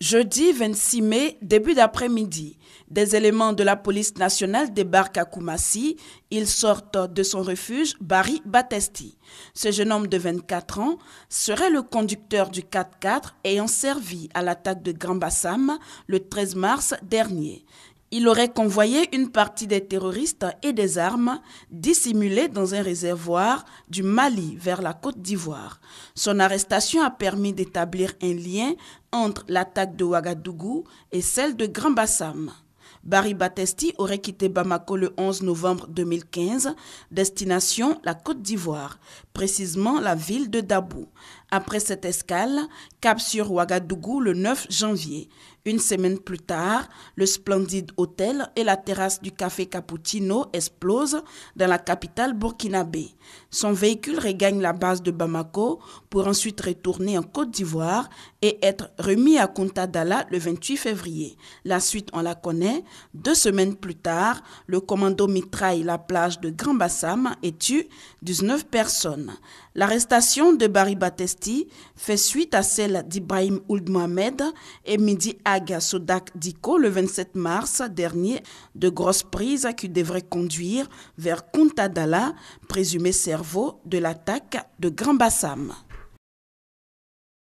Jeudi 26 mai, début d'après-midi, des éléments de la police nationale débarquent à Koumassi. Ils sortent de son refuge Barry Batesti. Ce jeune homme de 24 ans serait le conducteur du 4x4 ayant servi à l'attaque de Grand Bassam le 13 mars dernier. Il aurait convoyé une partie des terroristes et des armes dissimulées dans un réservoir du Mali vers la Côte d'Ivoire. Son arrestation a permis d'établir un lien entre l'attaque de Ouagadougou et celle de Grand Bassam. Barry Batesti aurait quitté Bamako le 11 novembre 2015, destination la Côte d'Ivoire, précisément la ville de Dabou. Après cette escale, cap sur Ouagadougou le 9 janvier. Une semaine plus tard, le splendide hôtel et la terrasse du café Cappuccino explosent dans la capitale burkinabé. Son véhicule regagne la base de Bamako pour ensuite retourner en Côte d'Ivoire et être remis à Kunta le 28 février. La suite, on la connaît. Deux semaines plus tard, le commando mitraille la plage de Grand Bassam et tue 19 personnes. L'arrestation de Barry Batesti fait suite à celle d'Ibrahim Ould Mohamed et Midi Aga Diko le 27 mars dernier de grosses prises qui devraient conduire vers Kuntadala, présumé cerveau de l'attaque de Grand Bassam.